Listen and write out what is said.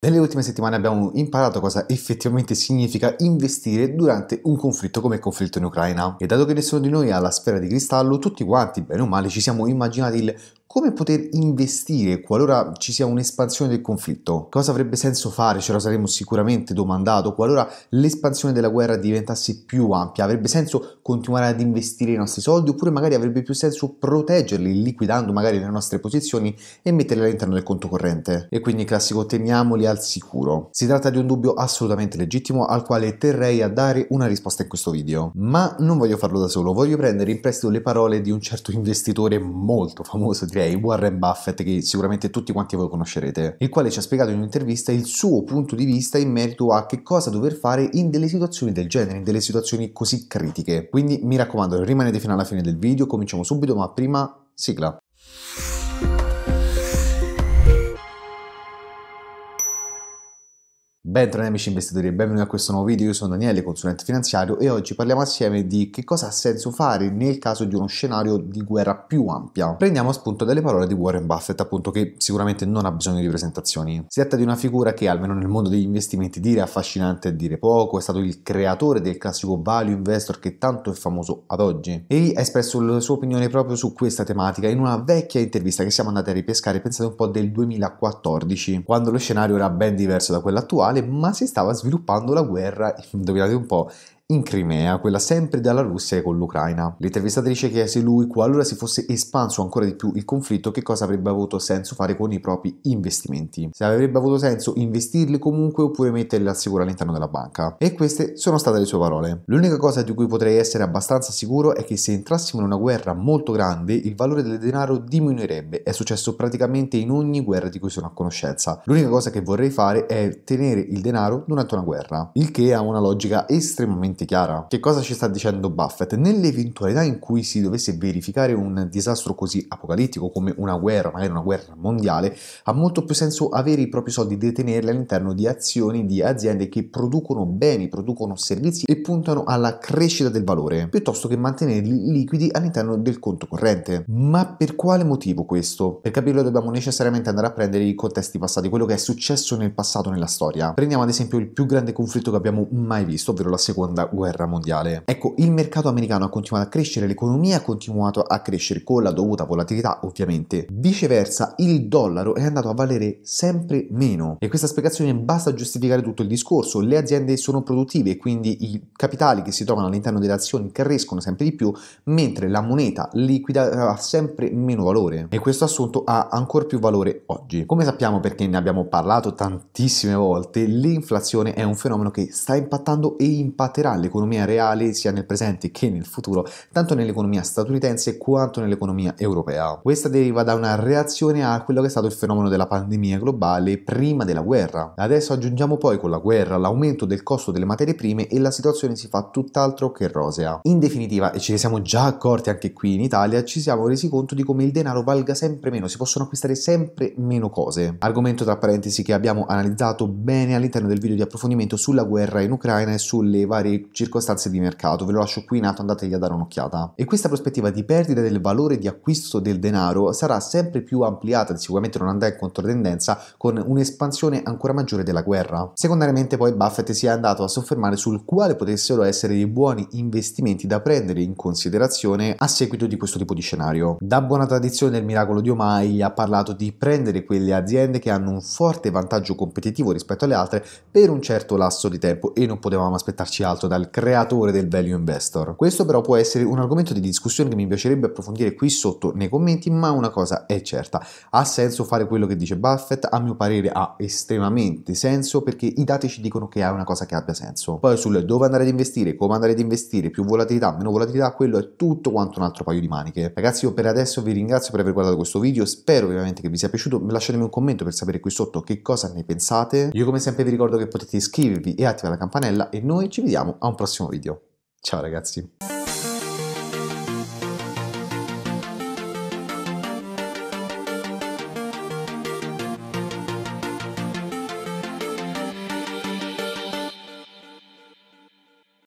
Nelle ultime settimane abbiamo imparato cosa effettivamente significa investire durante un conflitto come il conflitto in Ucraina e dato che nessuno di noi ha la sfera di cristallo, tutti quanti bene o male ci siamo immaginati il come poter investire qualora ci sia un'espansione del conflitto? Cosa avrebbe senso fare? Ce lo saremmo sicuramente domandato qualora l'espansione della guerra diventasse più ampia. Avrebbe senso continuare ad investire i nostri soldi oppure magari avrebbe più senso proteggerli liquidando magari le nostre posizioni e metterle all'interno del conto corrente? E quindi classico teniamoli al sicuro. Si tratta di un dubbio assolutamente legittimo al quale terrei a dare una risposta in questo video. Ma non voglio farlo da solo, voglio prendere in prestito le parole di un certo investitore molto famoso direi Jay, Warren Buffett, che sicuramente tutti quanti voi conoscerete, il quale ci ha spiegato in un'intervista il suo punto di vista in merito a che cosa dover fare in delle situazioni del genere, in delle situazioni così critiche. Quindi mi raccomando, rimanete fino alla fine del video, cominciamo subito, ma prima sigla. Bentornati amici investitori e benvenuti a questo nuovo video, io sono Daniele, consulente finanziario e oggi parliamo assieme di che cosa ha senso fare nel caso di uno scenario di guerra più ampia. Prendiamo spunto dalle parole di Warren Buffett, appunto che sicuramente non ha bisogno di presentazioni. Si tratta di una figura che almeno nel mondo degli investimenti dire affascinante e dire poco, è stato il creatore del classico value investor che tanto è famoso ad oggi. Egli ha espresso la sua opinione proprio su questa tematica in una vecchia intervista che siamo andati a ripescare, pensate un po' del 2014, quando lo scenario era ben diverso da quello attuale ma si stava sviluppando la guerra, indovinate un po', in Crimea, quella sempre dalla Russia e con l'Ucraina. L'intervistatrice chiese lui qualora si fosse espanso ancora di più il conflitto che cosa avrebbe avuto senso fare con i propri investimenti, se avrebbe avuto senso investirli comunque oppure metterli al sicuro all'interno della banca. E queste sono state le sue parole. L'unica cosa di cui potrei essere abbastanza sicuro è che se entrassimo in una guerra molto grande il valore del denaro diminuirebbe, è successo praticamente in ogni guerra di cui sono a conoscenza. L'unica cosa che vorrei fare è tenere il denaro durante una guerra, il che ha una logica estremamente perfettamente chiara. Che cosa ci sta dicendo Buffett? Nell'eventualità in cui si dovesse verificare un disastro così apocalittico come una guerra, magari una guerra mondiale, ha molto più senso avere i propri soldi e detenerli all'interno di azioni di aziende che producono beni, producono servizi e puntano alla crescita del valore, piuttosto che mantenerli liquidi all'interno del conto corrente. Ma per quale motivo questo? Per capirlo dobbiamo necessariamente andare a prendere i contesti passati, quello che è successo nel passato nella storia. Prendiamo ad esempio il più grande conflitto che abbiamo mai visto, ovvero la seconda guerra mondiale. Ecco, il mercato americano ha continuato a crescere, l'economia ha continuato a crescere con la dovuta volatilità ovviamente. Viceversa, il dollaro è andato a valere sempre meno e questa spiegazione basta a giustificare tutto il discorso. Le aziende sono produttive, quindi i capitali che si trovano all'interno delle azioni crescono sempre di più, mentre la moneta liquida ha sempre meno valore e questo assunto ha ancora più valore oggi. Come sappiamo perché ne abbiamo parlato tantissime volte, l'inflazione è un fenomeno che sta impattando e impatterà l'economia reale sia nel presente che nel futuro, tanto nell'economia statunitense quanto nell'economia europea. Questa deriva da una reazione a quello che è stato il fenomeno della pandemia globale prima della guerra. Adesso aggiungiamo poi con la guerra l'aumento del costo delle materie prime e la situazione si fa tutt'altro che rosea. In definitiva, e ce ne siamo già accorti anche qui in Italia, ci siamo resi conto di come il denaro valga sempre meno, si possono acquistare sempre meno cose. Argomento tra parentesi che abbiamo analizzato bene all'interno del video di approfondimento sulla guerra in Ucraina e sulle varie circostanze di mercato. Ve lo lascio qui in alto, andategli a dare un'occhiata. E questa prospettiva di perdita del valore di acquisto del denaro sarà sempre più ampliata, sicuramente non andrà in controtendenza, con un'espansione ancora maggiore della guerra. Secondariamente poi Buffett si è andato a soffermare sul quale potessero essere dei buoni investimenti da prendere in considerazione a seguito di questo tipo di scenario. Da buona tradizione del miracolo di Omai ha parlato di prendere quelle aziende che hanno un forte vantaggio competitivo rispetto alle altre per un certo lasso di tempo e non potevamo aspettarci altro da dal creatore del value investor. Questo però può essere un argomento di discussione che mi piacerebbe approfondire qui sotto nei commenti, ma una cosa è certa, ha senso fare quello che dice Buffett? A mio parere ha estremamente senso perché i dati ci dicono che è una cosa che abbia senso. Poi sul dove andare ad investire, come andare ad investire, più volatilità, meno volatilità, quello è tutto quanto un altro paio di maniche. Ragazzi io per adesso vi ringrazio per aver guardato questo video, spero veramente che vi sia piaciuto, lasciatemi un commento per sapere qui sotto che cosa ne pensate. Io come sempre vi ricordo che potete iscrivervi e attivare la campanella e noi ci vediamo a un prossimo video. Ciao ragazzi!